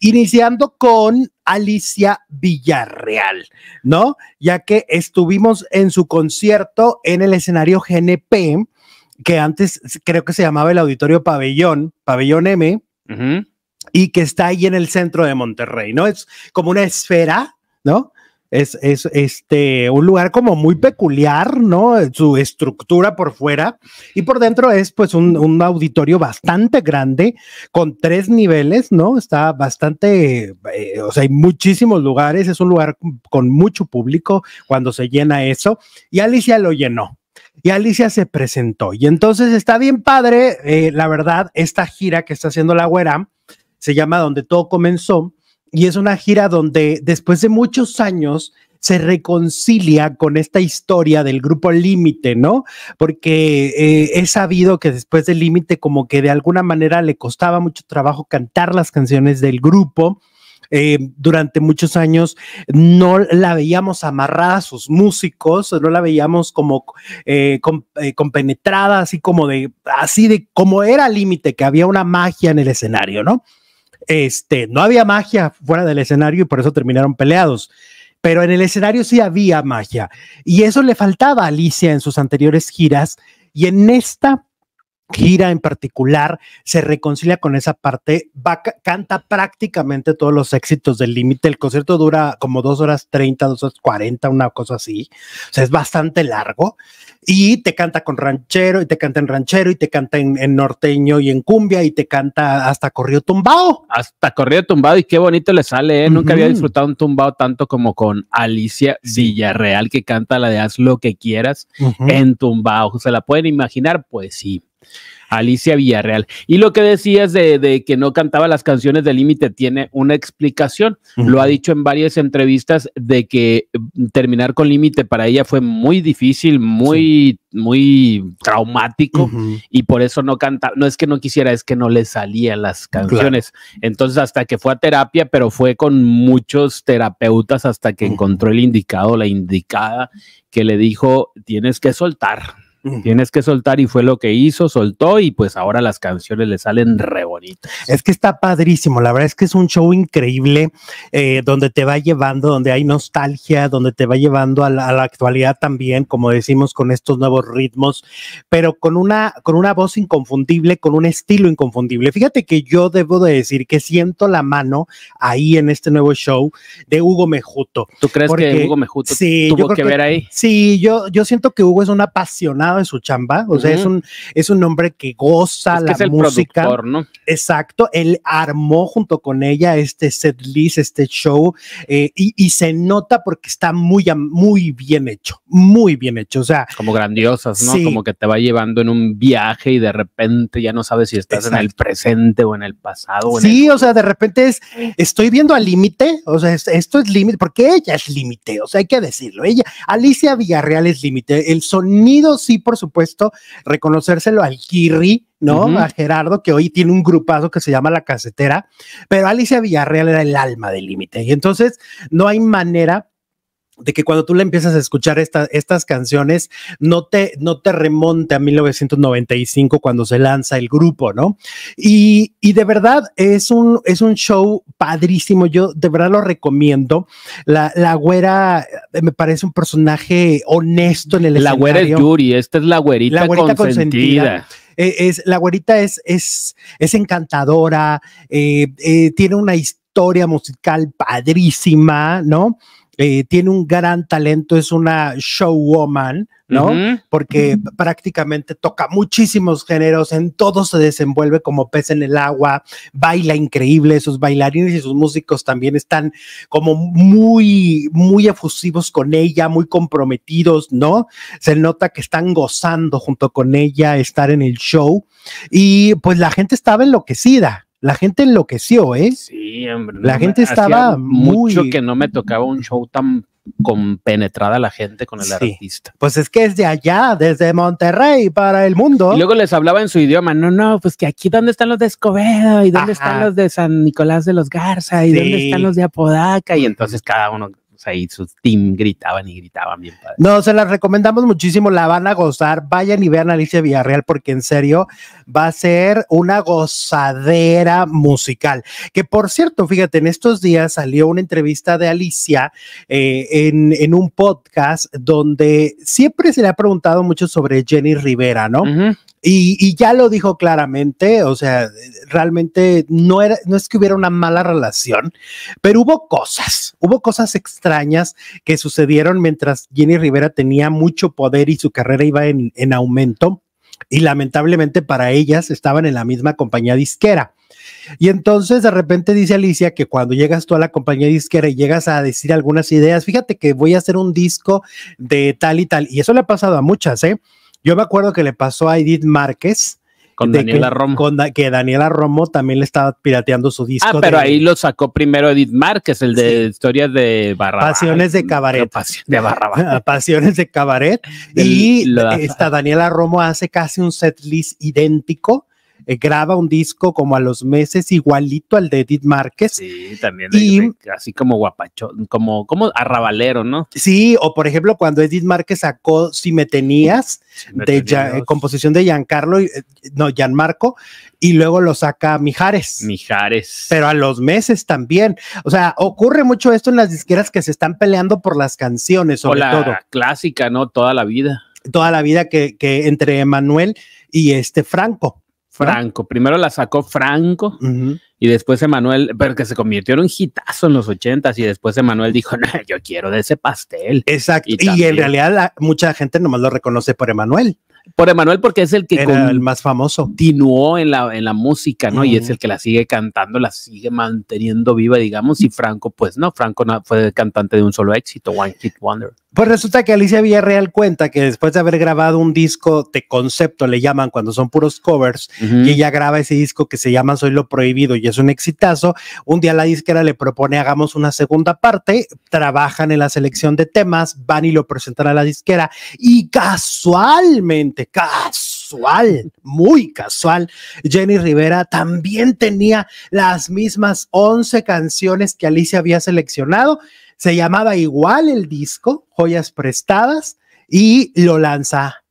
Iniciando con Alicia Villarreal, ¿no? Ya que estuvimos en su concierto en el escenario GNP, que antes creo que se llamaba el Auditorio Pabellón, Pabellón M, y que está ahí en el centro de Monterrey, ¿no? Es como una esfera, ¿no? es, este, un lugar como muy peculiar, ¿no? Su estructura por fuera y por dentro es pues un, auditorio bastante grande con tres niveles, ¿no? Está bastante, eh, o sea, hay muchísimos lugares, es un lugar con mucho público cuando se llena eso y Alicia lo llenó y Alicia se presentó. Y entonces está bien padre, eh, la verdad, esta gira que está haciendo la güera, se llama Donde todo comenzó, y es una gira donde después de muchos años se reconcilia con esta historia del grupo Límite, ¿no? Porque eh, he sabido que después del Límite como que de alguna manera le costaba mucho trabajo cantar las canciones del grupo. Eh, durante muchos años no la veíamos amarrada a sus músicos, no la veíamos como eh, compenetrada, así como de, así de como era límite, que había una magia en el escenario, ¿no? este, no había magia fuera del escenario y por eso terminaron peleados. Pero en el escenario sí había magia. Y eso le faltaba a Alicia en sus anteriores giras. Y en esta gira en particular se reconcilia con esa parte, canta prácticamente todos los éxitos del límite, el concierto dura como dos horas 30, dos horas 40, una cosa así, o sea, es bastante largo y te canta con ranchero y te canta en ranchero y te canta en, norteño y en cumbia y te canta hasta corrido tumbado. Hasta corrido tumbado y qué bonito le sale, ¿eh? nunca había disfrutado un tumbado tanto como con Alicia Villarreal que canta la de haz lo que quieras en tumbado, ¿se la pueden imaginar? Pues sí. Alicia Villarreal. Y lo que decías de, que no cantaba las canciones de Límite tiene una explicación. Lo ha dicho en varias entrevistas de que mm, terminar con Límite para ella fue muy difícil, muy, muy traumático y por eso no canta. No es que no quisiera, es que no le salían las canciones. Entonces, hasta que fue a terapia, pero fue con muchos terapeutas hasta que encontró el indicado, la indicada que le dijo, tienes que soltar Tienes que soltar y fue lo que hizo, soltó y pues ahora las canciones le salen re bonitas. Es que está padrísimo, la verdad es que es un show increíble eh, donde te va llevando, donde hay nostalgia, donde te va llevando a la, actualidad también, como decimos, con estos nuevos ritmos, pero con una, con una voz inconfundible, con un estilo inconfundible. Fíjate que yo debo de decir que siento la mano ahí en este nuevo show de Hugo Mejuto. ¿Tú crees que Hugo Mejuto tuvo que, ver ahí? Sí, yo, yo siento que Hugo es un apasionado en su chamba, o sea, es, un, es un hombre que goza es que la el música. ¿no? Exacto, él armó junto con ella este set list, este show, eh, y, se nota porque está muy, muy bien hecho, muy bien hecho, o sea. Como grandiosas, ¿no? Como que te va llevando en un viaje y de repente ya no sabes si estás en el presente o en el pasado. sí, o sea, de repente es, estoy viendo al límite, o sea, esto es límite, porque ella es límite, o sea, hay que decirlo, ella, Alicia Villarreal es límite, el sonido sí por supuesto, reconocérselo al Kirri, ¿no? A Gerardo, que hoy tiene un grupazo que se llama La Casetera, pero Alicia Villarreal era el alma del límite. Y entonces no hay manera de que cuando tú le empiezas a escuchar estas canciones, no te, no te a 1995 cuando se lanza el grupo, ¿no? Y, de verdad es un, es un show padrísimo, yo de verdad lo recomiendo. La, la güera eh, me parece un personaje honesto en el la escenario. La güera es Yuri, esta es la güerita, la güerita consentida. Eh, la güerita es, es, es encantadora, eh, tiene una historia musical padrísima, ¿no? Eh, tiene un gran talento, es una showwoman, ¿no? Porque prácticamente toca muchísimos géneros, en todo se desenvuelve como pez en el agua, baila increíble, sus bailarines y sus músicos también están como muy, muy efusivos con ella, muy comprometidos, ¿no? Se nota que están gozando junto con ella estar en el show y pues la gente estaba enloquecida, la gente enloqueció, ¿eh? Sí, hombre. La gente estaba muy... Mucho que no me tocaba un show tan compenetrada la gente con el artista. Pues es que es de allá, desde Monterrey para el mundo. Y luego les hablaba en su idioma, no, no, pues que aquí dónde están los de Escobedo y dónde están los de San Nicolás de los Garza y dónde están los de Apodaca y entonces cada uno ahí su team gritaban y gritaban bien padre. No, se las recomendamos muchísimo, la van a gozar. Vayan y vean Alicia Villarreal porque en serio va a ser una gozadera musical. Que por cierto, fíjate, en estos días salió una entrevista de Alicia eh, en, un podcast donde siempre se le ha preguntado mucho sobre Jenny Rivera, ¿no? Y, ya lo dijo claramente, o sea, realmente no, era, no es que hubiera una mala relación, pero hubo cosas, hubo cosas extrañas que sucedieron mientras Jenny Rivera tenía mucho poder y su carrera iba en, en aumento y lamentablemente para ellas estaban en la misma compañía disquera. Y entonces de repente dice Alicia que cuando llegas tú a la compañía disquera y llegas a decir algunas ideas, fíjate que voy a hacer un disco de tal y tal, y eso le ha pasado a muchas, ¿eh? Yo me acuerdo que le pasó a Edith Márquez. Con que, que Daniela Romo también le estaba pirateando su disco. Ah, pero ahí lo sacó primero Edith Márquez, el de historia historias de Barraba. Pasiones de Cabaret. de Pasiones de Cabaret. y esta Daniela Romo hace casi un set list idéntico eh, graba un disco como a los meses igualito al de Edith Márquez. Sí, también. Y, así como guapacho, como, como arrabalero, ¿no? Sí, o por ejemplo cuando Edith Márquez sacó Si me tenías, de eh, composición de Giancarlo, eh, no, Gianmarco, y luego lo saca Mijares. Mijares. Pero a los meses también. O sea, ocurre mucho esto en las disqueras que se están peleando por las canciones, sobre o la todo. clásica, ¿no? Toda la vida. Toda la vida que, que entre Emanuel y este Franco. ¿Ah? Franco. Primero la sacó Franco y después Emanuel, que se convirtió en un hitazo en los ochentas y después Emanuel dijo, no, yo quiero de ese pastel. Exacto. Y, en realidad mucha gente nomás lo reconoce por Emanuel. Por Emanuel porque es el que el más famoso. Continuó en la, música, ¿no? Y es el que la sigue cantando, la sigue manteniendo viva, digamos. Y Franco, pues no, Franco fue el cantante de un solo éxito, One Hit Wonder. Pues resulta que Alicia Villarreal cuenta que después de haber grabado un disco de concepto, le llaman cuando son puros covers, y ella graba ese disco que se llama Soy lo Prohibido y es un exitazo, un día la disquera le propone hagamos una segunda parte, trabajan en la selección de temas, van y lo presentan a la disquera y casualmente, casual, muy casual, Jenny Rivera también tenía las mismas 11 canciones que Alicia había seleccionado se llamaba igual el disco, Joyas Prestadas, y lo lanza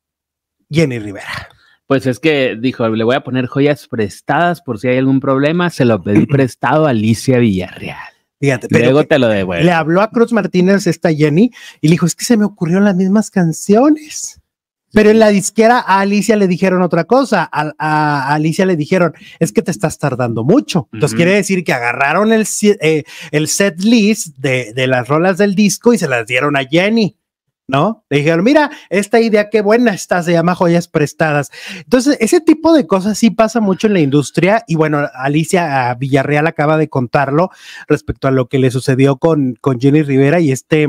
Jenny Rivera. Pues es que dijo, le voy a poner joyas prestadas por si hay algún problema. Se lo pedí prestado a Alicia Villarreal. Fíjate, pero Luego te lo devuelvo. Le habló a Cruz Martínez esta Jenny y le dijo, es que se me ocurrieron las mismas canciones. Pero en la disquera a Alicia le dijeron otra cosa. A, Alicia le dijeron, es que te estás tardando mucho. Entonces quiere decir que agarraron el, eh, el set list de, las rolas del disco y se las dieron a Jenny. ¿No? Le dijeron, mira, esta idea qué buena está, se llama joyas prestadas. Entonces, ese tipo de cosas sí pasa mucho en la industria y bueno, Alicia Villarreal acaba de contarlo respecto a lo que le sucedió con, con Jenny Rivera y este,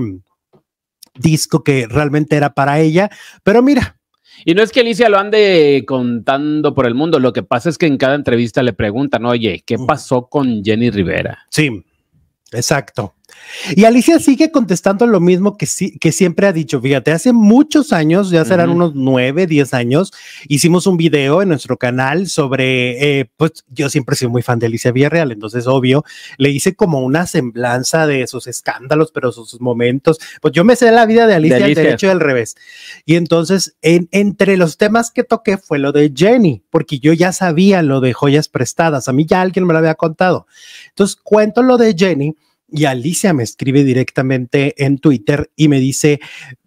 disco que realmente era para ella, pero mira. Y no es que Alicia lo ande contando por el mundo, lo que pasa es que en cada entrevista le preguntan, oye, ¿qué mm. pasó con Jenny Rivera? Sí, exacto. Y Alicia sigue contestando lo mismo que, que siempre ha dicho. Fíjate, hace muchos años, ya serán unos nueve, diez años, hicimos un video en nuestro canal sobre, eh, pues yo siempre he sido muy fan de Alicia Villarreal, entonces obvio, le hice como una semblanza de esos escándalos, pero sus, momentos. Pues yo me sé la vida de Alicia, de hecho, al revés. Y entonces, en, entre los temas que toqué fue lo de Jenny, porque yo ya sabía lo de joyas prestadas, a mí ya alguien me lo había contado. Entonces, cuento lo de Jenny y Alicia me escribe directamente en Twitter y me dice,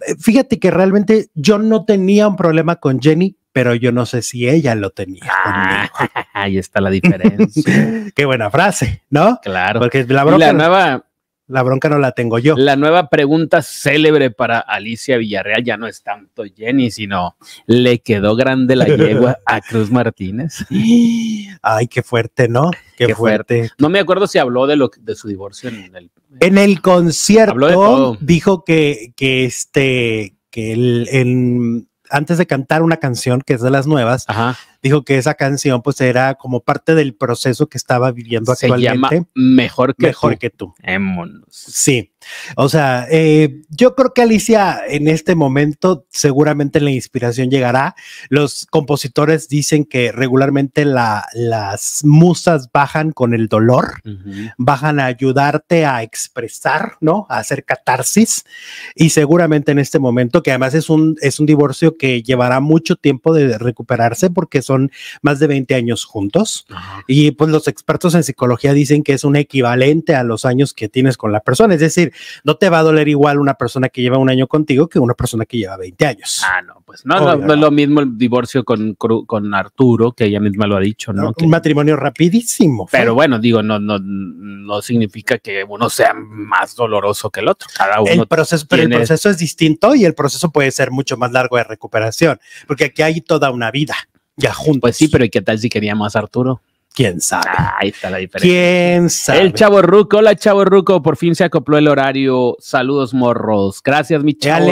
eh, fíjate que realmente yo no tenía un problema con Jenny, pero yo no sé si ella lo tenía. Ah, ahí está la diferencia. Qué buena frase, ¿no? Claro. Porque la, la nueva, la bronca no la tengo yo. La nueva pregunta célebre para Alicia Villarreal ya no es tanto Jenny, sino ¿le quedó grande la yegua a Cruz Martínez? Ay, qué fuerte, ¿no? Qué, fuerte. No me acuerdo si habló de lo de su divorcio en el en el concierto. Dijo que que este que el, antes de cantar una canción que es de las nuevas, Ajá dijo que esa canción pues era como parte del proceso que estaba viviendo Se actualmente. Llama mejor que mejor tú. que tú. Sí. O sea, eh, yo creo que Alicia en este momento seguramente la inspiración llegará. Los compositores dicen que regularmente la, las musas bajan con el dolor, bajan a ayudarte a expresar, ¿no? A hacer catarsis. Y seguramente en este momento, que además es un, es un divorcio que llevará mucho tiempo de recuperarse porque es son más de 20 años juntos. Y pues los expertos en psicología dicen que es un equivalente a los años que tienes con la persona. Es decir, no te va a doler igual una persona que lleva un año contigo que una persona que lleva 20 años. Ah, no, pues no, no, es lo mismo el divorcio con, Arturo, que ella misma lo ha dicho, ¿no? Un matrimonio rapidísimo. Pero bueno, digo, no, no, no significa que uno sea más doloroso que el otro. Cada uno. El proceso, pero el proceso es distinto y el proceso puede ser mucho más largo de recuperación, porque aquí hay toda una vida. Ya juntos. Pues sí, pero ¿y ¿qué tal si quería más Arturo? ¿Quién sabe? Ah, ahí está la diferencia. ¿Quién sabe? El Chavo Ruco. Hola, Chavo Ruco. Por fin se acopló el horario. Saludos, morros. Gracias, mi Chavo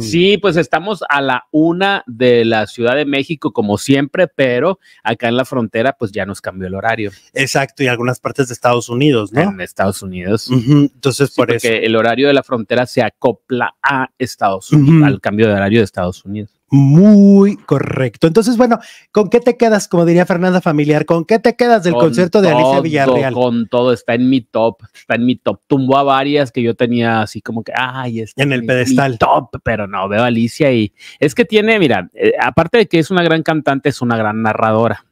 Sí, pues estamos a la una de la Ciudad de México, como siempre, pero acá en la frontera, pues ya nos cambió el horario. Exacto, y algunas partes de Estados Unidos, ¿no? En Estados Unidos. Entonces, por eso. porque el horario de la frontera se acopla a Estados Unidos, al cambio de horario de Estados Unidos. Muy correcto. Entonces, bueno, ¿con qué te quedas, como diría Fernanda Familiar? ¿Con qué te quedas del concierto de Alicia Villarreal? Con todo, está en mi top, está en mi top. Tumbó a varias que yo tenía así como que, ay, está en el pedestal. top, pero no, veo a Alicia y es que tiene, mira, eh, aparte de que es una gran cantante, es una gran narradora.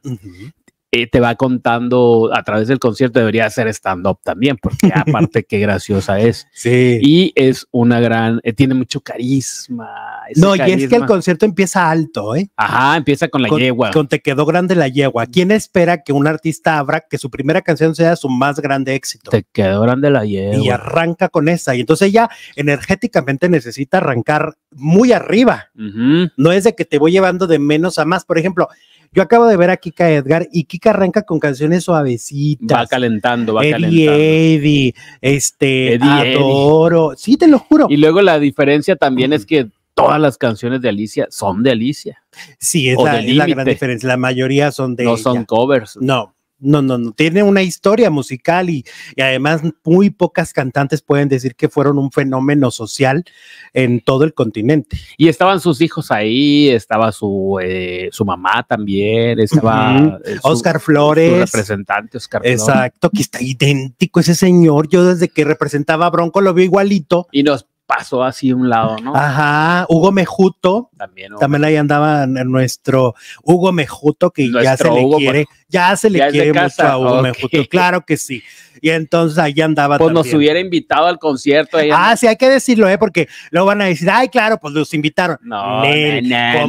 Eh, te va contando a través del concierto, debería ser stand-up también, porque aparte qué graciosa es. Sí. Y es una gran, eh, tiene mucho carisma. No, y es que el concierto empieza alto, ¿eh? Ajá, empieza con la yegua. Con Te quedó grande la yegua. ¿Quién espera que un artista abra que su primera canción sea su más grande éxito? Te quedó grande la yegua. Y arranca con esa. Y entonces ella energéticamente necesita arrancar muy arriba. No es de que te voy llevando de menos a más. Por ejemplo, yo acabo de ver a Kika Edgar y Kika arranca con canciones suavecitas. Va calentando, va calentando. Eddie, este, Eddie, adoro. Sí, te lo juro. Y luego la diferencia también es que todas las canciones de Alicia son de Alicia. Sí, es, la, es la, gran diferencia. La mayoría son de. No son covers. No no, no, no, tiene una historia musical y, además muy pocas cantantes pueden decir que fueron un fenómeno social en todo el continente. Y estaban sus hijos ahí, estaba su, eh, su mamá también, estaba eh, Oscar Flores. representante, Oscar Exacto, que está idéntico ese señor. Yo desde que representaba a Bronco lo vi igualito. Y nos pasó así un lado, ¿no? Ajá, Hugo Mejuto. También, también ahí andaba nuestro Hugo Mejuto, que ya se le quiere, ya se le quiere mucho a Hugo Mejuto, claro que sí. Y entonces ahí andaba. Pues nos hubiera invitado al concierto. Ahí ah, sí, hay que decirlo, ¿eh? Porque luego van a decir, ay, claro, pues los invitaron. No,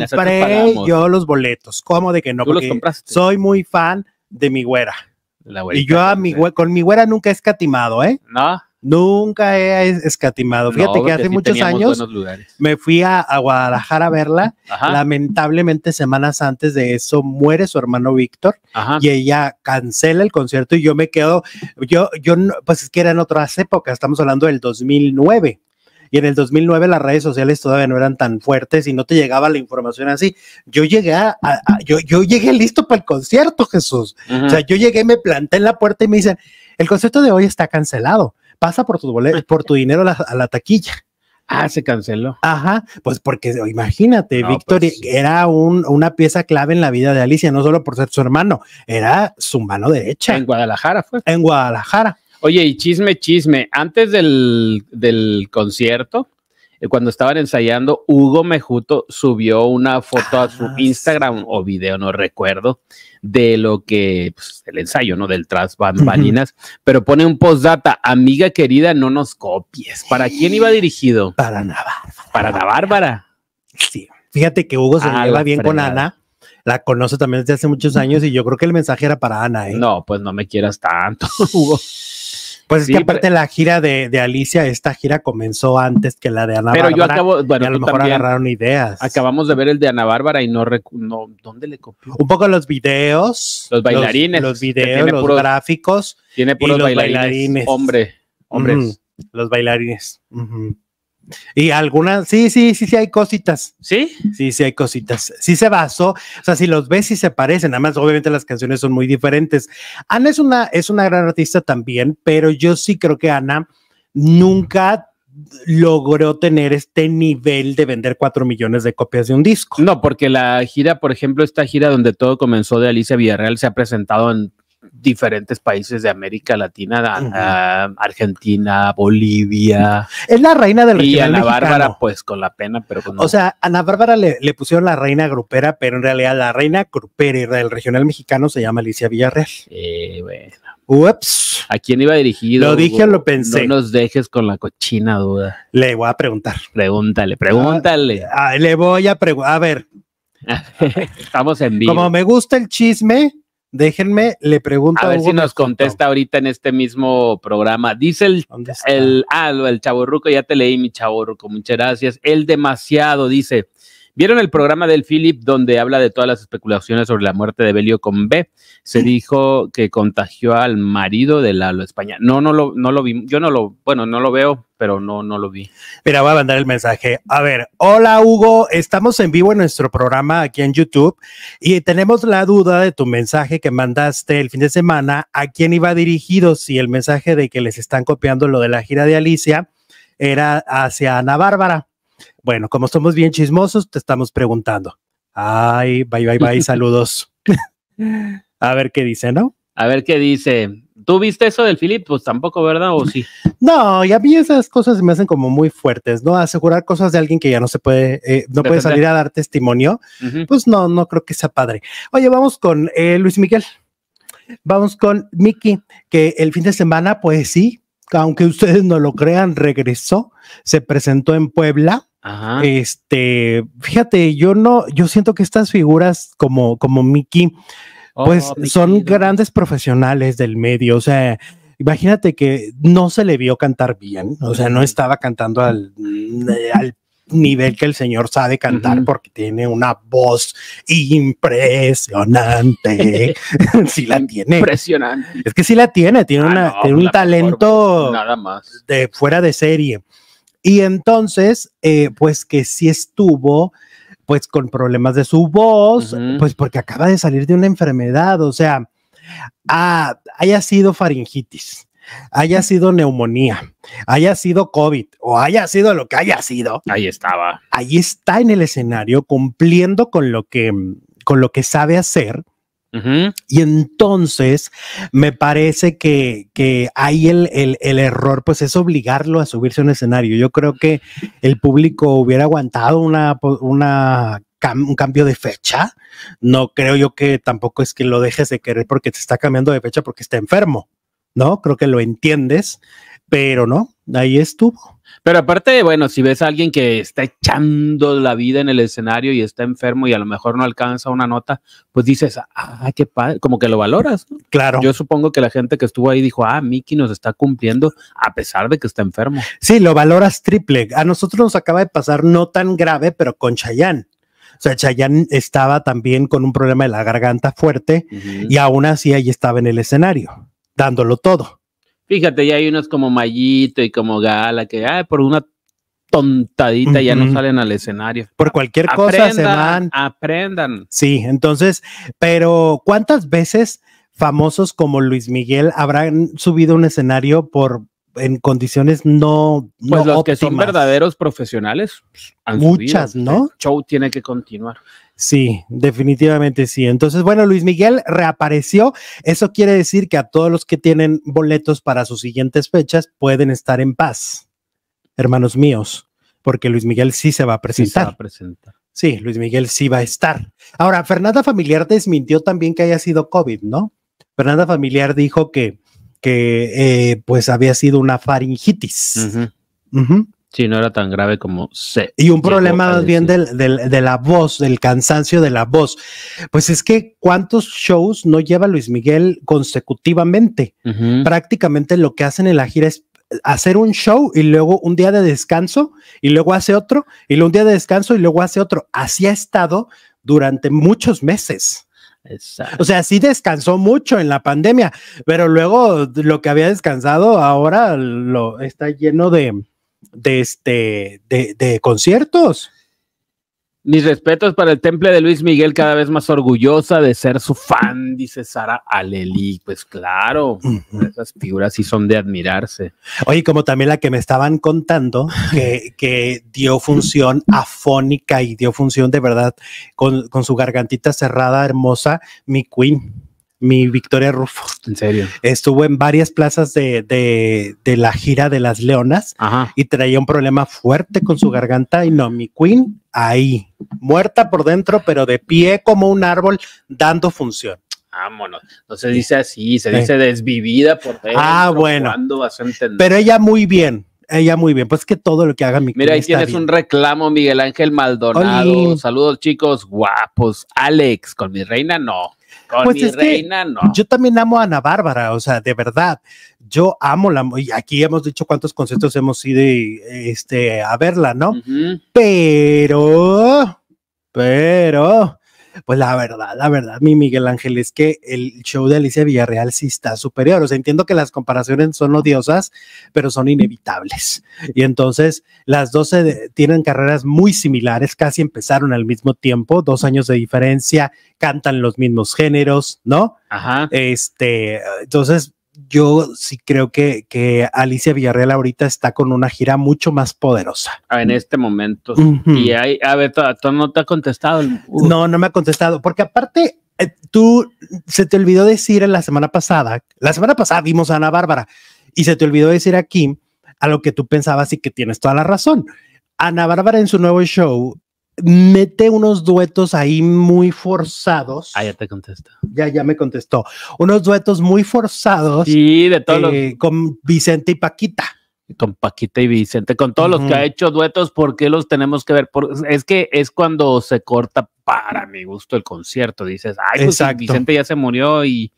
compré yo los boletos. ¿Cómo de que no? los compraste? Soy muy fan de mi güera. y yo a mi, con mi güera nunca he escatimado, ¿eh? No. Nunca he escatimado. Fíjate que hace muchos años me fui a, Guadalajara a verla. Lamentablemente, semanas antes de eso, muere su hermano Víctor y ella cancela el concierto y yo me quedo, yo, yo, pues es que en otras épocas, estamos hablando del 2009 y en el 2009 las redes sociales todavía no eran tan fuertes y no te llegaba la información así. Yo llegué a, yo, llegué listo para el concierto, Jesús. O sea, yo llegué, me planté en la puerta y me dicen, el concierto de hoy está cancelado pasa por tu, por tu dinero a la, taquilla. Ah, se canceló. Ajá, pues porque imagínate, Víctor pues era un, una pieza clave en la vida de Alicia, no solo por ser su hermano, era su mano derecha. En Guadalajara fue. En Guadalajara. Oye, y chisme, chisme, antes del concierto, eh, cuando estaban ensayando, Hugo Mejuto subió una foto a su ah, Instagram o video, no recuerdo, de lo que, pues, el ensayo, ¿no? Del tras bambalinas, pero pone un postdata, amiga querida, no nos copies. ¿Para quién iba dirigido? Para Ana Para Ana Bárbara. Sí. Fíjate que Hugo se ah, lleva bien con Ana la conoce también desde hace muchos años y yo creo que el mensaje era para Ana, ¿eh? No, pues no me quieras tanto, Hugo. Pues es que aparte la gira de, Alicia, esta gira comenzó antes que la de Ana Bárbara. Pero yo acabo, bueno, a lo mejor agarraron ideas. Acabamos de ver el de Ana Bárbara y no, no ¿dónde le copió? Un poco los videos. Los bailarines. Los, videos, los gráficos. Tiene puros los bailarines, Hombre, hombres. los bailarines. Y algunas, sí, sí, sí, sí hay cositas. ¿Sí? Sí, sí hay cositas. Sí se basó, o sea, si los ves, y se parecen. Además, obviamente las canciones son muy diferentes. Ana es una, es una gran artista también, pero yo sí creo que Ana nunca logró tener este nivel de vender cuatro millones de copias de un disco. No, porque la gira, por ejemplo, esta gira donde todo comenzó de Alicia Villarreal se ha presentado en diferentes países de América Latina, Argentina, Bolivia. Es la reina del regional. Y Ana Bárbara, pues con la pena, pero con. Pues o sea, Ana Bárbara le, pusieron la reina grupera, pero en realidad la reina grupera del regional mexicano se llama Alicia Villarreal. Eh, bueno. Ups. ¿A quién iba dirigido? Lo dije, lo pensé. No nos dejes con la cochina duda. Le voy a preguntar. Pregúntale, pregúntale. Ah, ah, le voy a preguntar. A ver. Estamos en vivo. Como me gusta el chisme, Déjenme, le pregunto. A ver si nos contesta ahorita en este mismo programa. Dice el, el, ah, el ya te leí mi ruco, muchas gracias. El demasiado dice, ¿Vieron el programa del Philip donde habla de todas las especulaciones sobre la muerte de Belio con B? Se dijo que contagió al marido de Lalo España. No, no lo, no lo vi, yo no lo, bueno, no lo veo, pero no, no lo vi. Mira, voy a mandar el mensaje. A ver, hola Hugo, estamos en vivo en nuestro programa aquí en YouTube y tenemos la duda de tu mensaje que mandaste el fin de semana, a quién iba dirigido, si el mensaje de que les están copiando lo de la gira de Alicia era hacia Ana Bárbara. Bueno, como somos bien chismosos, te estamos preguntando. Ay, bye, bye, bye, saludos. a ver qué dice, ¿no? A ver qué dice. ¿Tú viste eso del Philip? Pues tampoco, ¿verdad? ¿O sí? No, y a mí esas cosas me hacen como muy fuertes, ¿no? Asegurar cosas de alguien que ya no se puede, eh, no puede salir a dar testimonio, pues no, no creo que sea padre. Oye, vamos con eh, Luis Miguel. Vamos con Miki, que el fin de semana, pues sí, aunque ustedes no lo crean, regresó, se presentó en Puebla. Este, fíjate, yo no, yo siento que estas figuras como, como Miki, pues oh, son grandes profesionales del medio, o sea, imagínate que no se le vio cantar bien, o sea, no estaba cantando mm, al, nivel que el señor sabe cantar porque tiene una voz impresionante. sí la tiene. Impresionante. Es que sí la tiene, tiene, ah, un pues talento nada más. de fuera de serie. Y entonces, eh, pues que sí estuvo pues con problemas de su voz, pues porque acaba de salir de una enfermedad, o sea, haya sido faringitis, haya sido neumonía, haya sido COVID o haya sido lo que haya sido. Ahí estaba. Ahí está en el escenario cumpliendo con lo que, con lo que sabe hacer y entonces me parece que, que ahí el, el, error pues es obligarlo a subirse a un escenario. Yo creo que el público hubiera aguantado una, una un cambio de fecha. No creo yo que tampoco es que lo dejes de querer porque te está cambiando de fecha porque está enfermo, ¿no? Creo que lo entiendes, pero no, ahí estuvo. Pero aparte, bueno, si ves a alguien que está echando la vida en el escenario y está enfermo y a lo mejor no alcanza una nota, pues dices, ah, qué padre, como que lo valoras. Claro. Yo supongo que la gente que estuvo ahí dijo, ah, Mickey nos está cumpliendo a pesar de que está enfermo. Sí, lo valoras triple. A nosotros nos acaba de pasar no tan grave, pero con chayán O sea, Chayanne estaba también con un problema de la garganta fuerte y aún así ahí estaba en el escenario, dándolo todo. Fíjate, ya hay unos como Mayito y como Gala que por una tontadita ya no salen al escenario. Por cualquier cosa se van. Aprendan. Sí, entonces, pero ¿cuántas veces famosos como Luis Miguel habrán subido un escenario por en condiciones no Pues los que son verdaderos profesionales pues, muchas, ¿no? El show tiene que continuar. Sí, definitivamente sí. Entonces, bueno, Luis Miguel reapareció. Eso quiere decir que a todos los que tienen boletos para sus siguientes fechas pueden estar en paz, hermanos míos, porque Luis Miguel sí se va a presentar. Sí, presentar. sí Luis Miguel sí va a estar. Ahora, Fernanda Familiar desmintió también que haya sido COVID, ¿no? Fernanda Familiar dijo que, que eh, pues había sido una faringitis. Sí, no era tan grave como se. Y un problema más bien del, de la voz, del cansancio de la voz. Pues es que cuántos shows no lleva Luis Miguel consecutivamente. Prácticamente lo que hacen en la gira es hacer un show y luego un día de descanso y luego hace otro y luego un día de descanso y luego hace otro. Así ha estado durante muchos meses. O sea, sí descansó mucho en la pandemia, pero luego lo que había descansado ahora lo está lleno de, de, este, de, conciertos. Mis respetos para el temple de Luis Miguel, cada vez más orgullosa de ser su fan, dice Sara Aleli. Pues claro, esas figuras sí son de admirarse. Oye, como también la que me estaban contando, que, dio función afónica y dio función de verdad con, con su gargantita cerrada, hermosa, mi queen mi Victoria Rufo. En serio. Estuvo en varias plazas de, la gira de las Leonas y traía un problema fuerte con su garganta y no, mi Queen ahí, muerta por dentro, pero de pie como un árbol, dando función. Vámonos. No se dice así, se dice desvivida por Ah, bueno. pero ella muy bien ella muy bien. Pues que todo lo que haga mi Queen Mira, ahí tienes un reclamo, Miguel Ángel Maldonado. Saludos, chicos guapos. Alex, con mi reina no pues es Yo también amo a Ana Bárbara, o sea, de verdad. Yo amo la. Y aquí hemos dicho cuántos conciertos hemos ido este, a verla, ¿no? Pero. Pero pues la verdad, la verdad, mi Miguel Ángel, es que el show de Alicia Villarreal sí está superior. O sea, entiendo que las comparaciones son odiosas, pero son inevitables. Y entonces, las dos tienen carreras muy similares, casi empezaron al mismo tiempo, dos años de diferencia, cantan los mismos géneros, ¿no? Ajá. Este, entonces, yo sí creo que, que, Alicia Villarreal ahorita está con una gira mucho más poderosa. Ah, en este momento. Y hay, a ver, tú no te ha contestado. No, no me ha contestado, porque aparte, eh, tú se te olvidó decir en la semana pasada, la semana pasada vimos a Ana Bárbara y se te olvidó decir aquí a lo que tú pensabas y que tienes toda la razón. Ana Bárbara en su nuevo show mete unos duetos ahí muy forzados. Ah, ya te contesto. Ya, ya me contestó. Unos duetos muy forzados. Sí, de todos. Eh, con Vicente y Paquita. Con Paquita y Vicente, con todos los que ha hecho duetos, ¿por qué los tenemos que ver? es que es cuando se corta para mi gusto el concierto. Dices, ay, pues, Vicente ya se murió y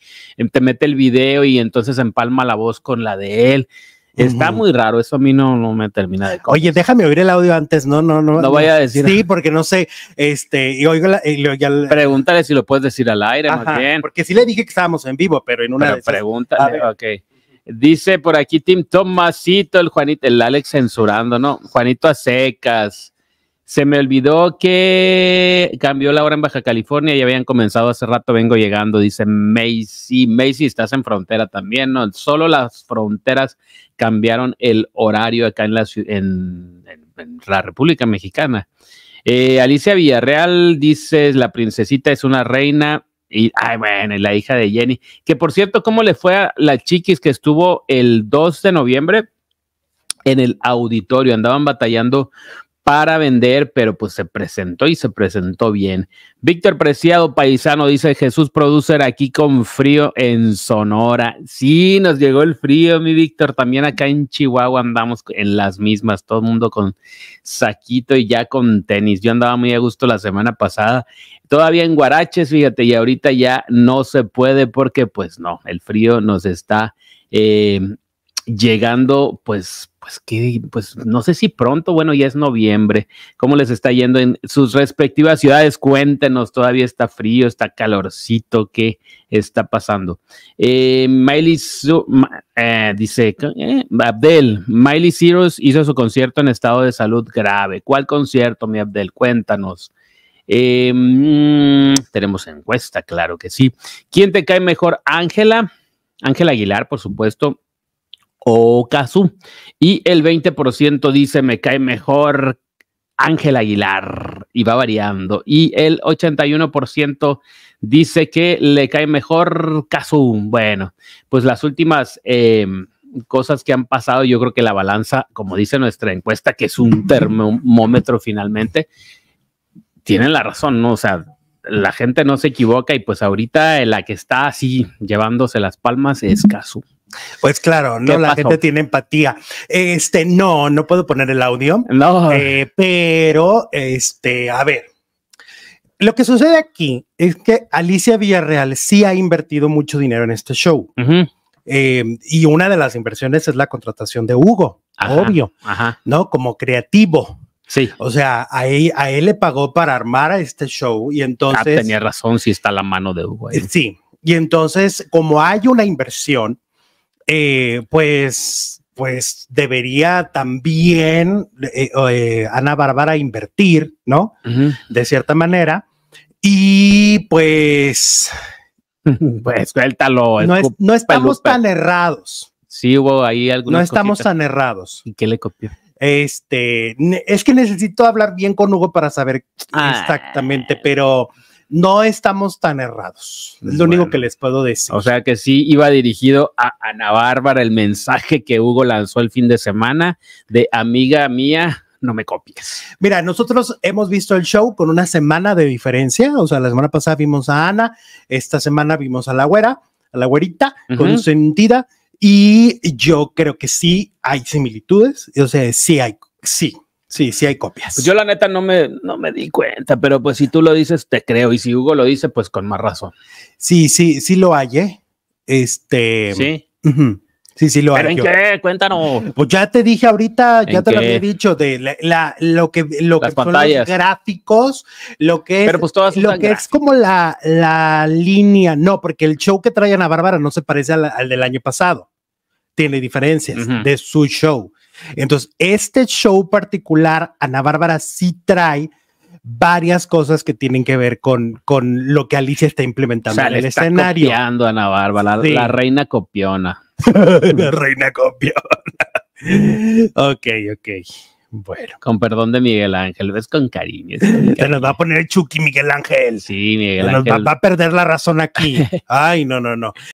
te mete el video y entonces empalma la voz con la de él. Está muy raro, eso a mí no, me termina de... Oye, déjame oír el audio antes, no, no, no. No voy a decir. Sí, porque no sé, este, y oigo la, y Pregúntale si lo puedes decir al aire, más bien. Porque sí le dije que estábamos en vivo, pero en una Pregúntale, ok. Dice por aquí Tim Tomasito, el Juanito, el Alex censurando, ¿no? Juanito a secas. Se me olvidó que cambió la hora en Baja California y habían comenzado hace rato, vengo llegando, dice Macy. Macy, estás en frontera también, ¿no? Solo las fronteras cambiaron el horario acá en la, la República Mexicana. Eh, Alicia Villarreal dice, la princesita es una reina. Y, ay, bueno, la hija de Jenny. Que por cierto, ¿cómo le fue a la chiquis que estuvo el 2 de noviembre? en el auditorio. Andaban batallando para vender, pero pues se presentó y se presentó bien. Víctor Preciado Paisano dice Jesús Producer aquí con frío en Sonora. Sí, nos llegó el frío, mi Víctor. También acá en Chihuahua andamos en las mismas, todo el mundo con saquito y ya con tenis. Yo andaba muy a gusto la semana pasada. Todavía en Guaraches, fíjate, y ahorita ya no se puede porque pues no, el frío nos está eh, llegando, pues, pues pues no sé si pronto, bueno, ya es noviembre, ¿cómo les está yendo en sus respectivas ciudades? Cuéntenos, todavía está frío, está calorcito, ¿qué está pasando? Eh, Miley eh, dice, eh, Abdel, Miley Cyrus hizo su concierto en estado de salud grave. ¿Cuál concierto, mi Abdel? Cuéntanos. Mm, tenemos encuesta, claro que sí. ¿Quién te cae mejor, Ángela? Ángela Aguilar, por supuesto, o Kazu. Y el 20% dice me cae mejor Ángel Aguilar y va variando. Y el 81% dice que le cae mejor Kazum. Bueno, pues las últimas em, cosas que han pasado, yo creo que la balanza, como dice nuestra encuesta, que es un termómetro finalmente, tienen la razón, ¿no? O sea, la gente no se equivoca y pues ahorita la que está así llevándose las palmas es Kazum. Pues claro, no, la gente tiene empatía. Este, no, no puedo poner el audio. No. Eh, pero, este, a ver. Lo que sucede aquí es que Alicia Villarreal sí ha invertido mucho dinero en este show. Em, y una de las inversiones es la contratación de Hugo, obvio, ¿no? Como creativo. Sí. O sea, a él, a él le pagó para armar a este show y entonces. Ah, tenía razón si está la mano de Hugo. Sí. Y entonces, como hay una inversión, eh, pues, pues debería también eh, eh, Ana Bárbara invertir, ¿no? De cierta manera. Y pues, pues suéltalo. No, no estamos tan errados. Sí, hubo ahí algunos. No estamos tan errados. ¿Y qué le copió? Este, es que necesito hablar bien con Hugo para saber ah, exactamente, pero no estamos tan errados. Es lo único que les puedo decir. O sea que sí iba dirigido a Ana Bárbara el mensaje que Hugo lanzó el fin de semana de amiga mía, no me copies. Mira, nosotros hemos visto el show con una semana de diferencia, o sea, la semana pasada vimos a Ana, esta semana vimos a la güera, a la güerita, consentida, y yo creo que sí hay similitudes, o sea, sí hay, sí, Sí, sí hay copias. Pues yo la neta no me, no me di cuenta, pero pues si tú lo dices, te creo. Y si Hugo lo dice, pues con más razón. Sí, sí, sí lo hay, ¿eh? Este. Sí. Sí, sí lo ¿Pero ¿En qué? Cuéntanos. Pues ya te dije ahorita, ya te lo había dicho, de lo que, lo los gráficos, lo que es, pues, todas lo que es como la, línea. No, porque el show que trae a Bárbara no se parece al, del año pasado. Tiene diferencias de su show. Entonces, este show particular, Ana Bárbara sí trae varias cosas que tienen que ver con, con lo que Alicia está implementando o en el está escenario. Copiando Ana Bárbara, la reina copiona. la reina copiona. ok, ok. Bueno. Con perdón de Miguel Ángel, ves con cariño. Se nos va a poner el Chucky Miguel Ángel. Sí, Miguel Ángel. Se Nos va, a perder la razón aquí. Ay, no, no, no.